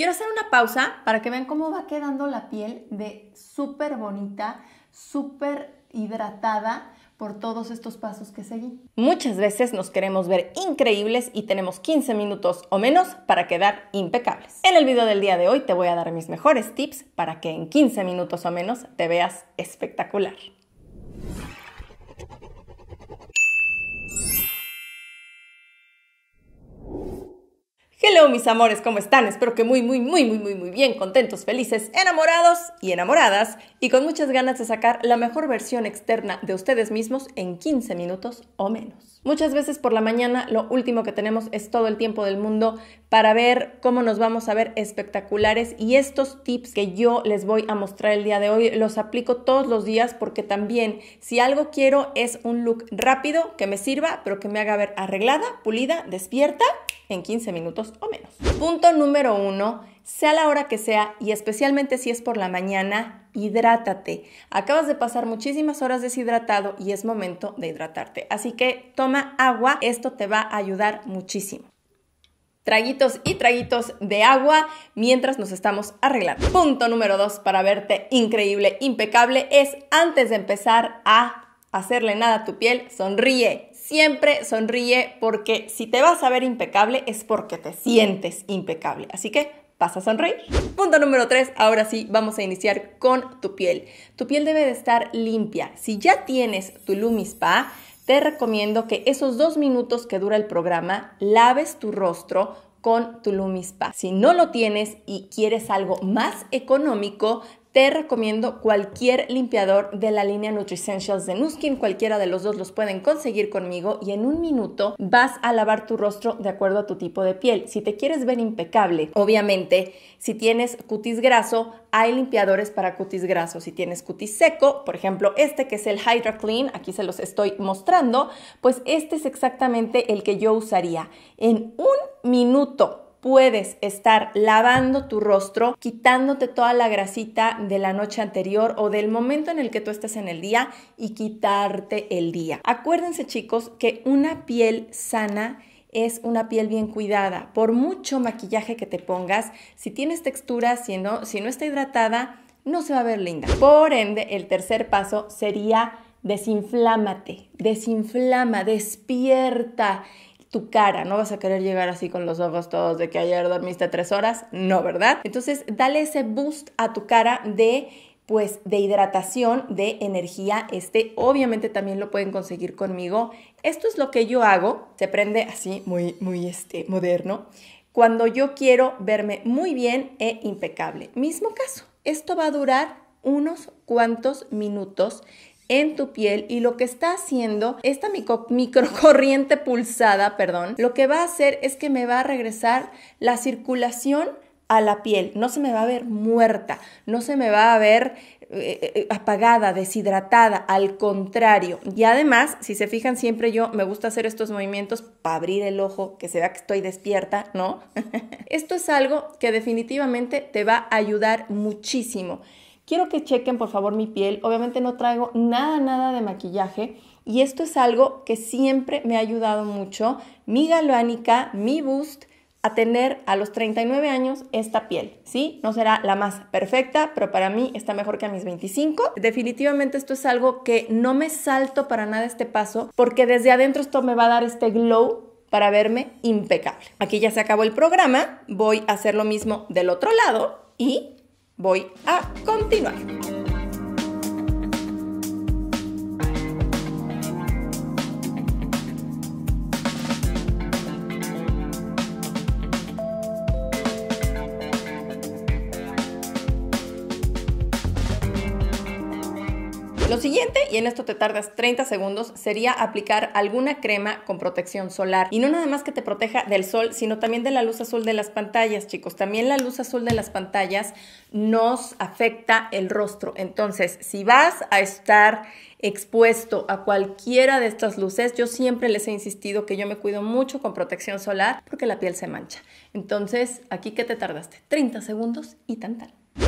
Quiero hacer una pausa para que vean cómo va quedando la piel de súper bonita, súper hidratada por todos estos pasos que seguí. Muchas veces nos queremos ver increíbles y tenemos 15 minutos o menos para quedar impecables. En el video del día de hoy te voy a dar mis mejores tips para que en 15 minutos o menos te veas espectacular. Hello mis amores, ¿cómo están? Espero que muy, muy, muy, muy, muy, muy bien, contentos, felices, enamorados y enamoradas y con muchas ganas de sacar la mejor versión externa de ustedes mismos en 15 minutos o menos. Muchas veces por la mañana lo último que tenemos es todo el tiempo del mundo para ver cómo nos vamos a ver espectaculares y estos tips que yo les voy a mostrar el día de hoy los aplico todos los días porque también si algo quiero es un look rápido que me sirva pero que me haga ver arreglada, pulida, despierta en 15 minutos o menos. Punto número uno, sea la hora que sea y especialmente si es por la mañana, hidrátate. Acabas de pasar muchísimas horas deshidratado y es momento de hidratarte. Así que toma agua, esto te va a ayudar muchísimo traguitos y traguitos de agua mientras nos estamos arreglando. Punto número dos para verte increíble, impecable, es antes de empezar a hacerle nada a tu piel, sonríe. Siempre sonríe porque si te vas a ver impecable es porque te sientes impecable. Así que pasa a sonreír. Punto número 3, ahora sí vamos a iniciar con tu piel. Tu piel debe de estar limpia. Si ya tienes tu LumiSpa, te recomiendo que esos dos minutos que dura el programa laves tu rostro con tu LumiSpa. Si no lo tienes y quieres algo más económico, te recomiendo cualquier limpiador de la línea Nutricentials de Nuskin. Cualquiera de los dos los pueden conseguir conmigo y en un minuto vas a lavar tu rostro de acuerdo a tu tipo de piel. Si te quieres ver impecable, obviamente, si tienes cutis graso, hay limpiadores para cutis graso. Si tienes cutis seco, por ejemplo, este que es el Hydra Clean, aquí se los estoy mostrando, pues este es exactamente el que yo usaría. En un minuto puedes estar lavando tu rostro, quitándote toda la grasita de la noche anterior o del momento en el que tú estás en el día y quitarte el día. Acuérdense chicos que una piel sana es una piel bien cuidada. Por mucho maquillaje que te pongas, si tienes textura, si no, si no está hidratada, no se va a ver linda. Por ende, el tercer paso sería desinflámate, desinflama, despierta tu cara, no vas a querer llegar así con los ojos todos de que ayer dormiste tres horas, no, ¿verdad? Entonces, dale ese boost a tu cara de pues de hidratación, de energía. Este obviamente también lo pueden conseguir conmigo. Esto es lo que yo hago. Se prende así muy muy este moderno cuando yo quiero verme muy bien e impecable. Mismo caso. Esto va a durar unos cuantos minutos en tu piel y lo que está haciendo esta micro, microcorriente pulsada, perdón, lo que va a hacer es que me va a regresar la circulación a la piel, no se me va a ver muerta, no se me va a ver eh, eh, eh, apagada, deshidratada, al contrario. Y además, si se fijan, siempre yo me gusta hacer estos movimientos para abrir el ojo, que se vea que estoy despierta, ¿no? Esto es algo que definitivamente te va a ayudar muchísimo. Quiero que chequen por favor mi piel. Obviamente no traigo nada, nada de maquillaje. Y esto es algo que siempre me ha ayudado mucho. Mi galvánica, mi boost, a tener a los 39 años esta piel, ¿sí? No será la más perfecta, pero para mí está mejor que a mis 25. Definitivamente esto es algo que no me salto para nada este paso, porque desde adentro esto me va a dar este glow para verme impecable. Aquí ya se acabó el programa, voy a hacer lo mismo del otro lado y voy a continuar. Lo siguiente, y en esto te tardas 30 segundos, sería aplicar alguna crema con protección solar. Y no nada más que te proteja del sol, sino también de la luz azul de las pantallas, chicos. También la luz azul de las pantallas nos afecta el rostro. Entonces, si vas a estar expuesto a cualquiera de estas luces, yo siempre les he insistido que yo me cuido mucho con protección solar porque la piel se mancha. Entonces, aquí qué te tardaste 30 segundos y tan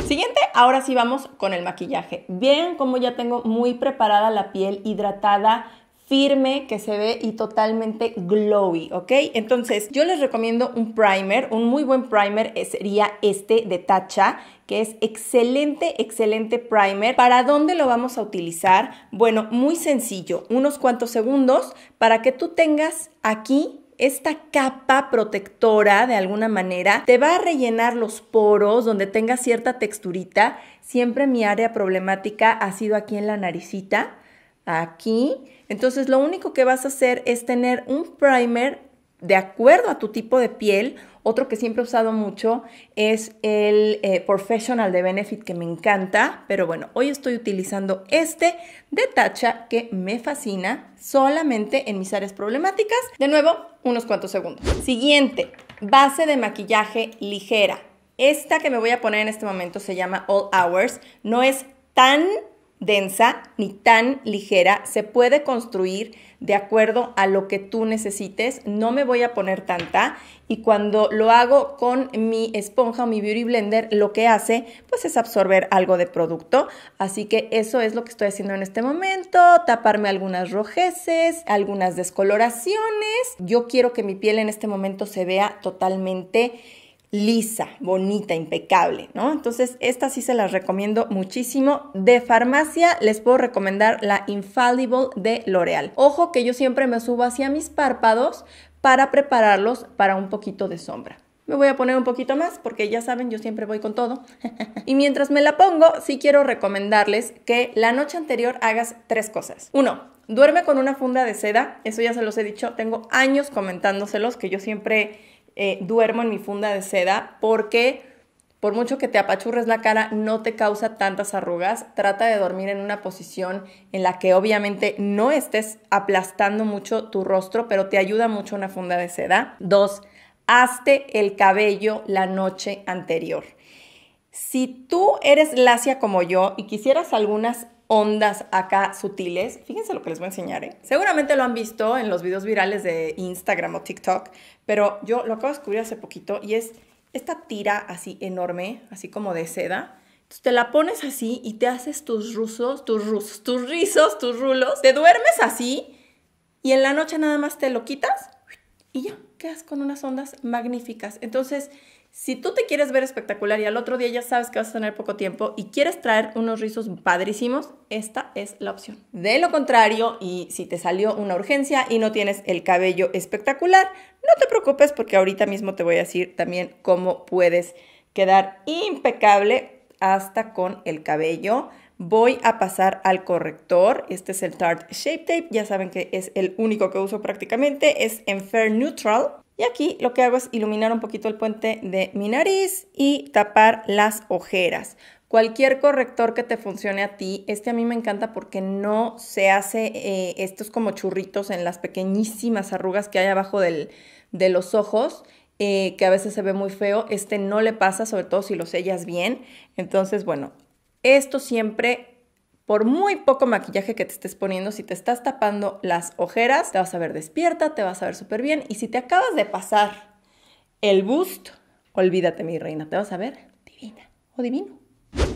Siguiente, ahora sí vamos con el maquillaje. Vean cómo ya tengo muy preparada la piel hidratada firme que se ve y totalmente glowy, ¿ok? Entonces yo les recomiendo un primer, un muy buen primer sería este de Tatcha, que es excelente, excelente primer. ¿Para dónde lo vamos a utilizar? Bueno, muy sencillo, unos cuantos segundos para que tú tengas aquí esta capa protectora de alguna manera te va a rellenar los poros donde tenga cierta texturita. Siempre mi área problemática ha sido aquí en la naricita, aquí. Entonces lo único que vas a hacer es tener un primer de acuerdo a tu tipo de piel. Otro que siempre he usado mucho es el eh, Professional de Benefit que me encanta, pero bueno, hoy estoy utilizando este de Tatcha, que me fascina solamente en mis áreas problemáticas. De nuevo, unos cuantos segundos. Siguiente, base de maquillaje ligera. Esta que me voy a poner en este momento se llama All Hours. No es tan densa ni tan ligera. Se puede construir de acuerdo a lo que tú necesites. No me voy a poner tanta. Y cuando lo hago con mi esponja o mi Beauty Blender, lo que hace pues es absorber algo de producto. Así que eso es lo que estoy haciendo en este momento. Taparme algunas rojeces, algunas descoloraciones. Yo quiero que mi piel en este momento se vea totalmente lisa, bonita, impecable, ¿no? Entonces, esta sí se las recomiendo muchísimo. De farmacia les puedo recomendar la Infallible de L'Oreal. Ojo que yo siempre me subo hacia mis párpados para prepararlos para un poquito de sombra. Me voy a poner un poquito más porque ya saben, yo siempre voy con todo. y mientras me la pongo, sí quiero recomendarles que la noche anterior hagas tres cosas. Uno, duerme con una funda de seda. Eso ya se los he dicho, tengo años comentándoselos que yo siempre eh, duermo en mi funda de seda porque por mucho que te apachurres la cara, no te causa tantas arrugas. Trata de dormir en una posición en la que obviamente no estés aplastando mucho tu rostro, pero te ayuda mucho una funda de seda. Dos, hazte el cabello la noche anterior. Si tú eres lacia como yo y quisieras algunas ondas acá sutiles. Fíjense lo que les voy a enseñar. ¿eh? Seguramente lo han visto en los videos virales de Instagram o TikTok, pero yo lo acabo de descubrir hace poquito y es esta tira así enorme, así como de seda. te la pones así y te haces tus rusos, tus rusos, tus rizos, tus rulos. Te duermes así y en la noche nada más te lo quitas y ya quedas con unas ondas magníficas. Entonces, si tú te quieres ver espectacular y al otro día ya sabes que vas a tener poco tiempo y quieres traer unos rizos padrísimos, esta es la opción. De lo contrario, y si te salió una urgencia y no tienes el cabello espectacular, no te preocupes porque ahorita mismo te voy a decir también cómo puedes quedar impecable hasta con el cabello. Voy a pasar al corrector. Este es el Tarte Shape Tape. Ya saben que es el único que uso prácticamente. Es en Fair Neutral. Y aquí lo que hago es iluminar un poquito el puente de mi nariz y tapar las ojeras. Cualquier corrector que te funcione a ti, este a mí me encanta porque no se hace eh, estos como churritos en las pequeñísimas arrugas que hay abajo de los ojos, eh, que a veces se ve muy feo. Este no le pasa, sobre todo si lo sellas bien. Entonces, bueno, esto siempre por muy poco maquillaje que te estés poniendo, si te estás tapando las ojeras, te vas a ver despierta, te vas a ver súper bien. Y si te acabas de pasar el boost, olvídate mi reina, te vas a ver divina o divino.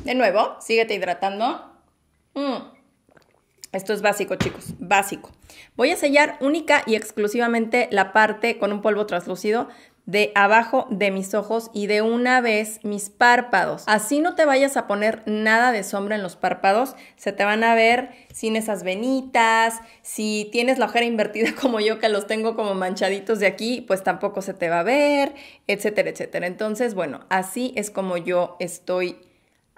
De nuevo, síguete hidratando. Mm. Esto es básico, chicos, básico. Voy a sellar única y exclusivamente la parte con un polvo translúcido de abajo de mis ojos y de una vez mis párpados. Así no te vayas a poner nada de sombra en los párpados, se te van a ver sin esas venitas, si tienes la ojera invertida como yo que los tengo como manchaditos de aquí, pues tampoco se te va a ver, etcétera, etcétera. Entonces, bueno, así es como yo estoy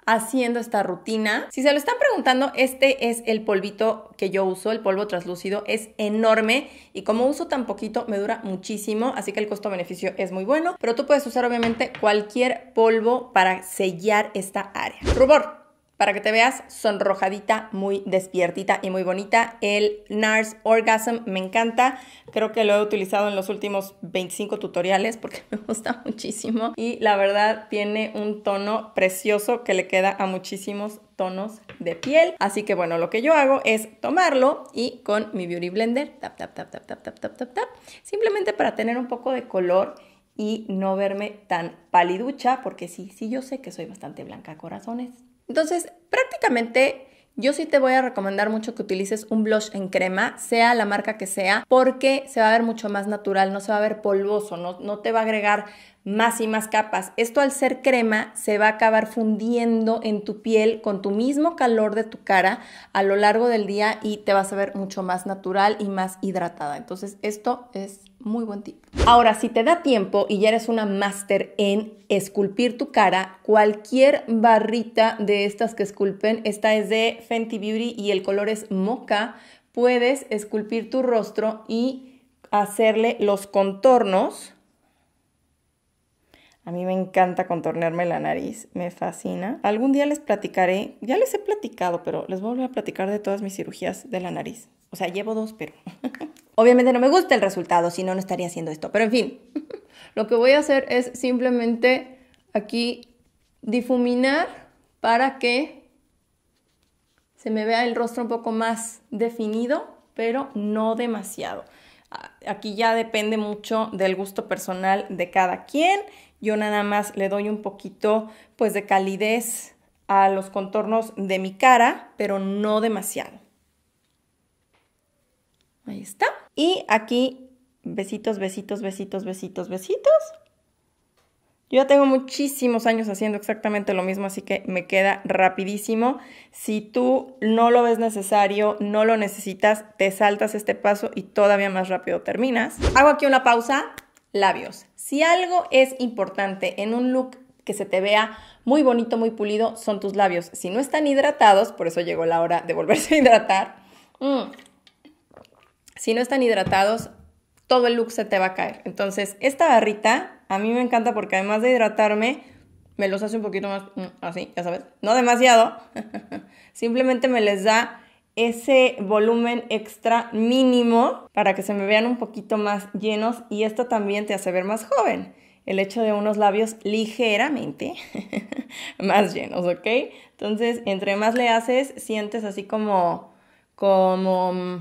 haciendo esta rutina. Si se lo están preguntando, este es el polvito que yo uso, el polvo translúcido, es enorme y como uso tan poquito me dura muchísimo, así que el costo-beneficio es muy bueno, pero tú puedes usar obviamente cualquier polvo para sellar esta área. Rubor, para que te veas sonrojadita, muy despiertita y muy bonita. El NARS Orgasm me encanta. Creo que lo he utilizado en los últimos 25 tutoriales porque me gusta muchísimo. Y la verdad tiene un tono precioso que le queda a muchísimos tonos de piel. Así que bueno, lo que yo hago es tomarlo y con mi Beauty Blender, tap, tap, tap, tap, tap, tap, tap, tap, tap, simplemente para tener un poco de color y no verme tan paliducha, porque sí, sí, yo sé que soy bastante blanca, corazones. Entonces, prácticamente yo sí te voy a recomendar mucho que utilices un blush en crema, sea la marca que sea, porque se va a ver mucho más natural, no se va a ver polvoso, no, no te va a agregar más y más capas. Esto al ser crema se va a acabar fundiendo en tu piel con tu mismo calor de tu cara a lo largo del día y te vas a ver mucho más natural y más hidratada. Entonces esto es muy buen tip. Ahora, si te da tiempo y ya eres una máster en esculpir tu cara, cualquier barrita de estas que esculpen, esta es de Fenty Beauty y el color es mocha, puedes esculpir tu rostro y hacerle los contornos. A mí me encanta contornearme la nariz, me fascina. Algún día les platicaré, ya les he platicado, pero les voy a platicar de todas mis cirugías de la nariz. O sea, llevo dos, pero... Obviamente no me gusta el resultado, si no, no estaría haciendo esto. Pero en fin, lo que voy a hacer es simplemente aquí difuminar para que se me vea el rostro un poco más definido, pero no demasiado. Aquí ya depende mucho del gusto personal de cada quien. Yo nada más le doy un poquito pues de calidez a los contornos de mi cara, pero no demasiado. Ahí está. Y aquí, besitos, besitos, besitos, besitos, besitos. Yo ya tengo muchísimos años haciendo exactamente lo mismo, así que me queda rapidísimo. Si tú no lo ves necesario, no lo necesitas, te saltas este paso y todavía más rápido terminas. Hago aquí una pausa. Labios. Si algo es importante en un look que se te vea muy bonito, muy pulido, son tus labios. Si no están hidratados, por eso llegó la hora de volverse a hidratar, mm, si no están hidratados, todo el look se te va a caer. Entonces, esta barrita a mí me encanta porque además de hidratarme, me los hace un poquito más mm, así, ya sabes, no demasiado. Simplemente me les da ese volumen extra mínimo para que se me vean un poquito más llenos y esto también te hace ver más joven. El hecho de unos labios ligeramente más llenos, ¿ok? Entonces, entre más le haces, sientes así como, como mm,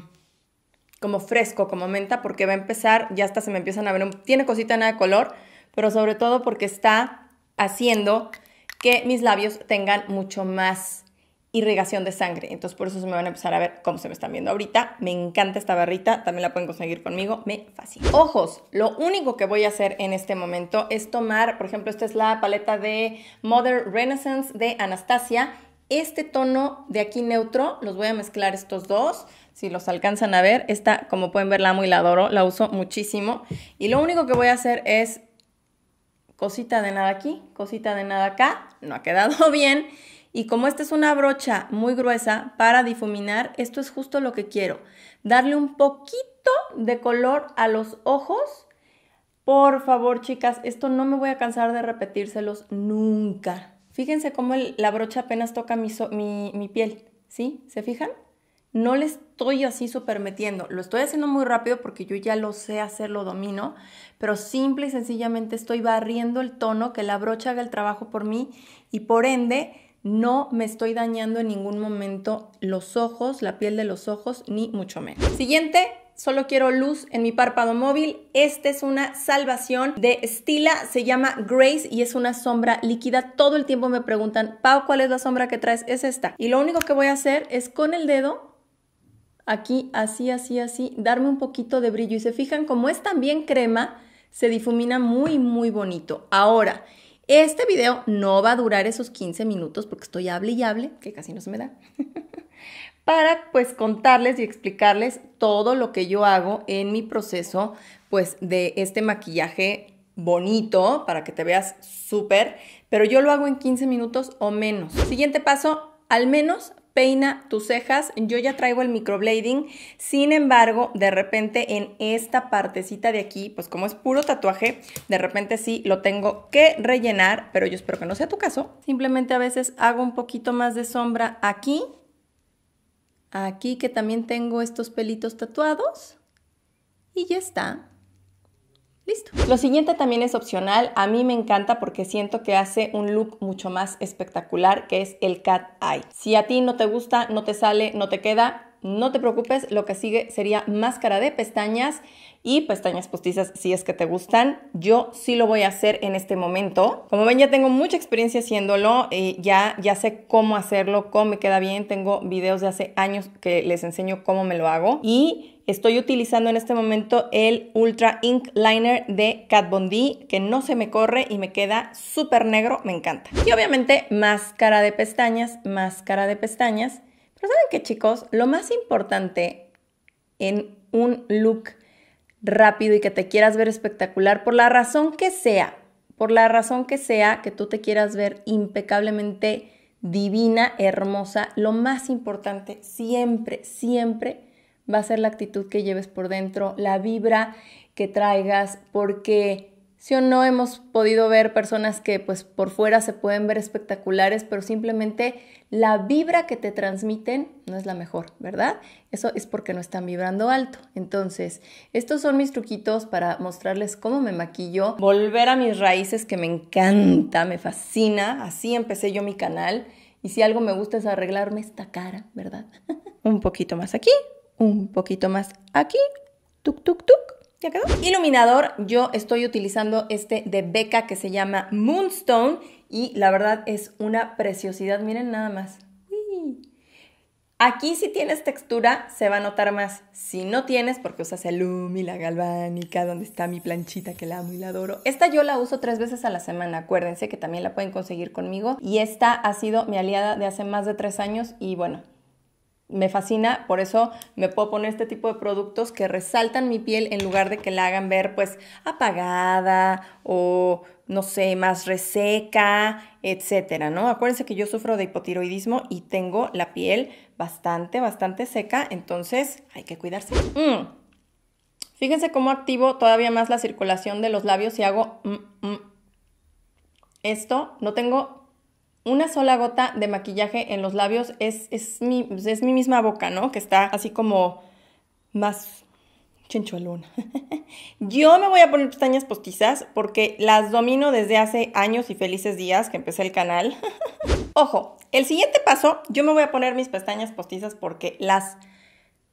como fresco, como menta, porque va a empezar, ya hasta se me empiezan a ver, tiene cosita nada de color, pero sobre todo porque está haciendo que mis labios tengan mucho más irrigación de sangre. Entonces por eso se me van a empezar a ver cómo se me están viendo ahorita. Me encanta esta barrita, también la pueden conseguir conmigo, me fascina. Ojos, lo único que voy a hacer en este momento es tomar, por ejemplo, esta es la paleta de Mother Renaissance de Anastasia. Este tono de aquí neutro, los voy a mezclar estos dos si los alcanzan a ver. Esta, como pueden ver, la amo la adoro, la uso muchísimo. Y lo único que voy a hacer es cosita de nada aquí, cosita de nada acá, no ha quedado bien. Y como esta es una brocha muy gruesa para difuminar, esto es justo lo que quiero. Darle un poquito de color a los ojos. Por favor, chicas, esto no me voy a cansar de repetírselos nunca. Fíjense cómo la brocha apenas toca mi, mi piel, ¿sí? ¿Se fijan? No le estoy así súper metiendo, lo estoy haciendo muy rápido porque yo ya lo sé hacer, lo domino, pero simple y sencillamente estoy barriendo el tono, que la brocha haga el trabajo por mí y por ende no me estoy dañando en ningún momento los ojos, la piel de los ojos, ni mucho menos. Siguiente, solo quiero luz en mi párpado móvil. Esta es una salvación de Stila, se llama Grace y es una sombra líquida. Todo el tiempo me preguntan, Pau, ¿cuál es la sombra que traes? Es esta. Y lo único que voy a hacer es con el dedo aquí, así, así, así, darme un poquito de brillo. Y se fijan, como es también crema, se difumina muy, muy bonito. Ahora, este video no va a durar esos 15 minutos porque estoy hable y hable, que casi no se me da, para pues contarles y explicarles todo lo que yo hago en mi proceso pues de este maquillaje bonito para que te veas súper, pero yo lo hago en 15 minutos o menos. Siguiente paso, al menos peina tus cejas. Yo ya traigo el microblading. Sin embargo, de repente en esta partecita de aquí, pues como es puro tatuaje, de repente sí lo tengo que rellenar, pero yo espero que no sea tu caso. Simplemente a veces hago un poquito más de sombra aquí. Aquí que también tengo estos pelitos tatuados. Y ya está. Listo. Lo siguiente también es opcional. A mí me encanta porque siento que hace un look mucho más espectacular, que es el cat eye. Si a ti no te gusta, no te sale, no te queda, no te preocupes, lo que sigue sería máscara de pestañas y pestañas postizas si es que te gustan. Yo sí lo voy a hacer en este momento. Como ven, ya tengo mucha experiencia haciéndolo, y ya, ya sé cómo hacerlo, cómo me queda bien. Tengo videos de hace años que les enseño cómo me lo hago. Y Estoy utilizando en este momento el Ultra Ink Liner de Kat Von D, que no se me corre y me queda súper negro, me encanta. Y obviamente máscara de pestañas, máscara de pestañas. Pero saben qué, chicos, lo más importante en un look rápido y que te quieras ver espectacular, por la razón que sea, por la razón que sea que tú te quieras ver impecablemente divina, hermosa, lo más importante siempre, siempre va a ser la actitud que lleves por dentro, la vibra que traigas, porque si o no hemos podido ver personas que pues por fuera se pueden ver espectaculares, pero simplemente la vibra que te transmiten no es la mejor, ¿verdad? Eso es porque no están vibrando alto. Entonces, estos son mis truquitos para mostrarles cómo me maquillo, volver a mis raíces que me encanta, me fascina. Así empecé yo mi canal. Y si algo me gusta es arreglarme esta cara, ¿verdad? un poquito más aquí, un poquito más aquí, tuk, tuk, tuk. ¿Ya quedó? Iluminador, yo estoy utilizando este de Beca que se llama Moonstone y la verdad es una preciosidad, miren nada más. Aquí si tienes textura se va a notar más. Si no tienes, porque usas el Lumi, la galvánica, donde está mi planchita que la amo y la adoro. Esta yo la uso tres veces a la semana, acuérdense que también la pueden conseguir conmigo. Y esta ha sido mi aliada de hace más de tres años y bueno, me fascina, por eso me puedo poner este tipo de productos que resaltan mi piel en lugar de que la hagan ver pues apagada o no sé, más reseca, etcétera, ¿no? Acuérdense que yo sufro de hipotiroidismo y tengo la piel bastante, bastante seca, entonces hay que cuidarse. Mm. Fíjense cómo activo todavía más la circulación de los labios y hago mm, mm. esto. No tengo una sola gota de maquillaje en los labios, es, es, mi, es mi misma boca, ¿no? Que está así como más chenchualona. Yo me voy a poner pestañas postizas porque las domino desde hace años y felices días que empecé el canal. Ojo, el siguiente paso, yo me voy a poner mis pestañas postizas porque las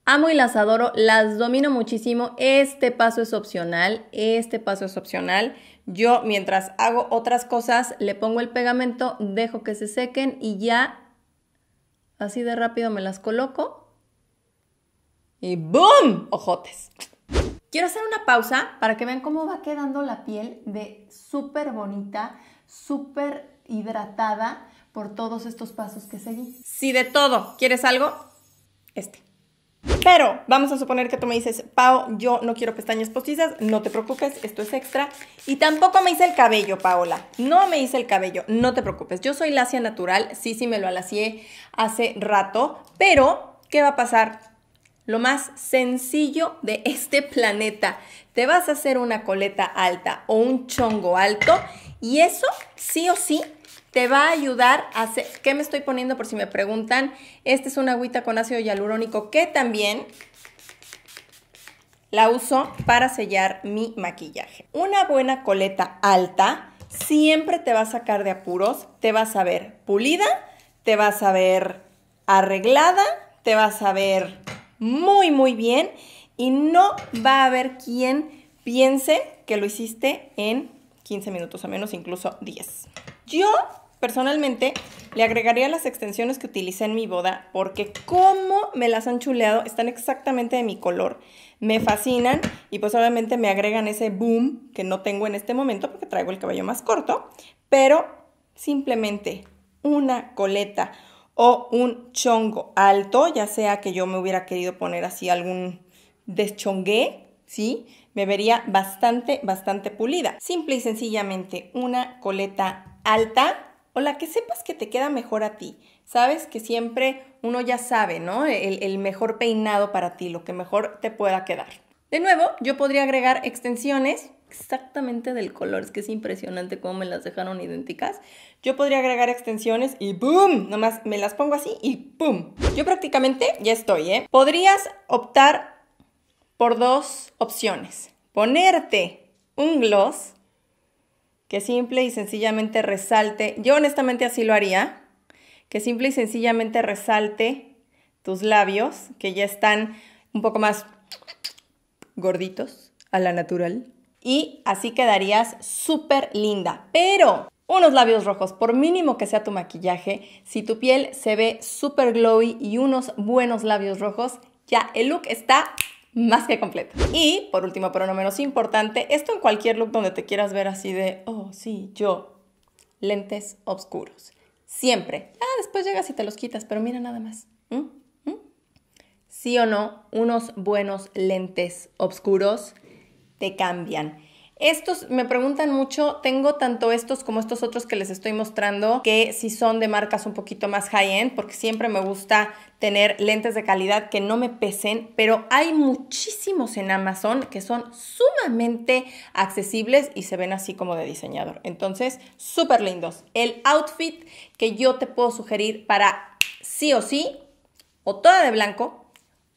amo y las adoro, las domino muchísimo. Este paso es opcional, este paso es opcional. Yo mientras hago otras cosas, le pongo el pegamento, dejo que se sequen y ya así de rápido me las coloco y ¡boom! Ojotes. Quiero hacer una pausa para que vean cómo va quedando la piel de súper bonita, súper hidratada por todos estos pasos que seguí. Si de todo quieres algo, este. Pero vamos a suponer que tú me dices, Pao, yo no quiero pestañas postizas, no te preocupes, esto es extra. Y tampoco me hice el cabello, Paola. No me hice el cabello, no te preocupes. Yo soy lacia natural, sí, sí me lo alacié hace rato, pero ¿qué va a pasar? lo más sencillo de este planeta. Te vas a hacer una coleta alta o un chongo alto y eso sí o sí te va a ayudar a hacer... ¿Qué me estoy poniendo por si me preguntan? Este es una agüita con ácido hialurónico que también la uso para sellar mi maquillaje. Una buena coleta alta siempre te va a sacar de apuros, te vas a ver pulida, te vas a ver arreglada, te vas a ver muy, muy bien y no va a haber quien piense que lo hiciste en 15 minutos o menos, incluso 10. Yo personalmente le agregaría las extensiones que utilicé en mi boda porque como me las han chuleado, están exactamente de mi color, me fascinan y pues obviamente me agregan ese boom que no tengo en este momento porque traigo el cabello más corto, pero simplemente una coleta o un chongo alto, ya sea que yo me hubiera querido poner así algún deschongué, ¿sí? Me vería bastante, bastante pulida. Simple y sencillamente una coleta alta o la que sepas que te queda mejor a ti. Sabes que siempre uno ya sabe, ¿no? El, el mejor peinado para ti, lo que mejor te pueda quedar. De nuevo, yo podría agregar extensiones exactamente del color. Es que es impresionante cómo me las dejaron idénticas. Yo podría agregar extensiones y ¡boom! Nomás me las pongo así y ¡boom! Yo prácticamente ya estoy, ¿eh? Podrías optar por dos opciones. Ponerte un gloss que simple y sencillamente resalte, yo honestamente así lo haría, que simple y sencillamente resalte tus labios que ya están un poco más gorditos, a la natural. Y así quedarías súper linda. Pero unos labios rojos, por mínimo que sea tu maquillaje, si tu piel se ve súper glowy y unos buenos labios rojos, ya el look está más que completo. Y por último, pero no menos importante, esto en cualquier look donde te quieras ver así de, oh, sí, yo, lentes oscuros. Siempre. Ah, después llegas y te los quitas, pero mira nada más sí o no, unos buenos lentes oscuros te cambian. Estos me preguntan mucho, tengo tanto estos como estos otros que les estoy mostrando, que si son de marcas un poquito más high-end, porque siempre me gusta tener lentes de calidad que no me pesen, pero hay muchísimos en Amazon que son sumamente accesibles y se ven así como de diseñador. Entonces, súper lindos. El outfit que yo te puedo sugerir para sí o sí, o toda de blanco,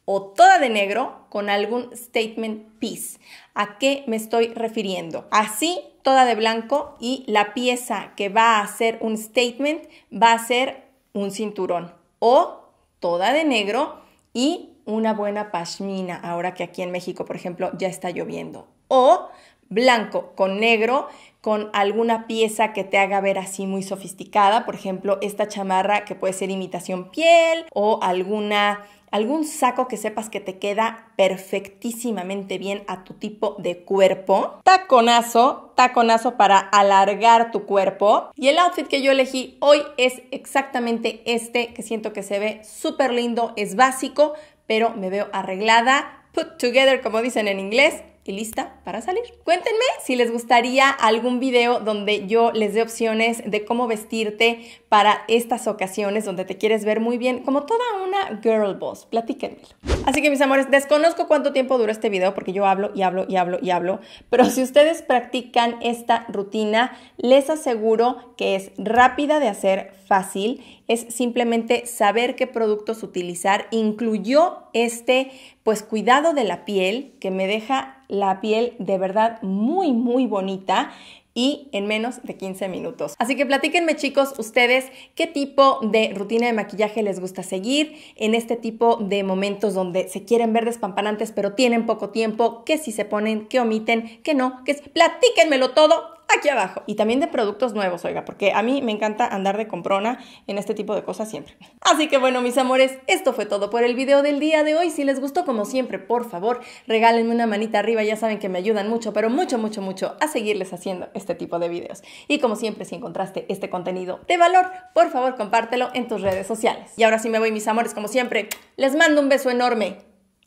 o toda de negro con algún statement piece. ¿A qué me estoy refiriendo? Así, toda de blanco y la pieza que va a ser un statement va a ser un cinturón o toda de negro y una buena pashmina, ahora que aquí en México, por ejemplo, ya está lloviendo. O blanco con negro, con alguna pieza que te haga ver así muy sofisticada, por ejemplo, esta chamarra que puede ser imitación piel o alguna algún saco que sepas que te queda perfectísimamente bien a tu tipo de cuerpo, taconazo, taconazo para alargar tu cuerpo. Y el outfit que yo elegí hoy es exactamente este, que siento que se ve súper lindo, es básico, pero me veo arreglada, put together como dicen en inglés y lista para salir. Cuéntenme si les gustaría algún video donde yo les dé opciones de cómo vestirte para estas ocasiones donde te quieres ver muy bien, como toda una girl boss. Platíquenmelo. Así que mis amores, desconozco cuánto tiempo duró este video porque yo hablo y hablo y hablo y hablo, pero si ustedes practican esta rutina, les aseguro que es rápida de hacer, fácil, es simplemente saber qué productos utilizar. Incluyó este pues cuidado de la piel que me deja la piel de verdad muy, muy bonita y en menos de 15 minutos. Así que platíquenme chicos ustedes qué tipo de rutina de maquillaje les gusta seguir en este tipo de momentos donde se quieren ver despampanantes pero tienen poco tiempo, qué si se ponen, qué omiten, qué no, que platíquenmelo todo aquí abajo. Y también de productos nuevos, oiga, porque a mí me encanta andar de comprona en este tipo de cosas siempre. Así que bueno, mis amores, esto fue todo por el video del día de hoy. Si les gustó, como siempre, por favor, regálenme una manita arriba. Ya saben que me ayudan mucho, pero mucho, mucho, mucho a seguirles haciendo este tipo de videos. Y como siempre, si encontraste este contenido de valor, por favor, compártelo en tus redes sociales. Y ahora sí me voy, mis amores, como siempre, les mando un beso enorme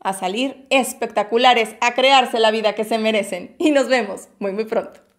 a salir espectaculares, a crearse la vida que se merecen. Y nos vemos muy, muy pronto.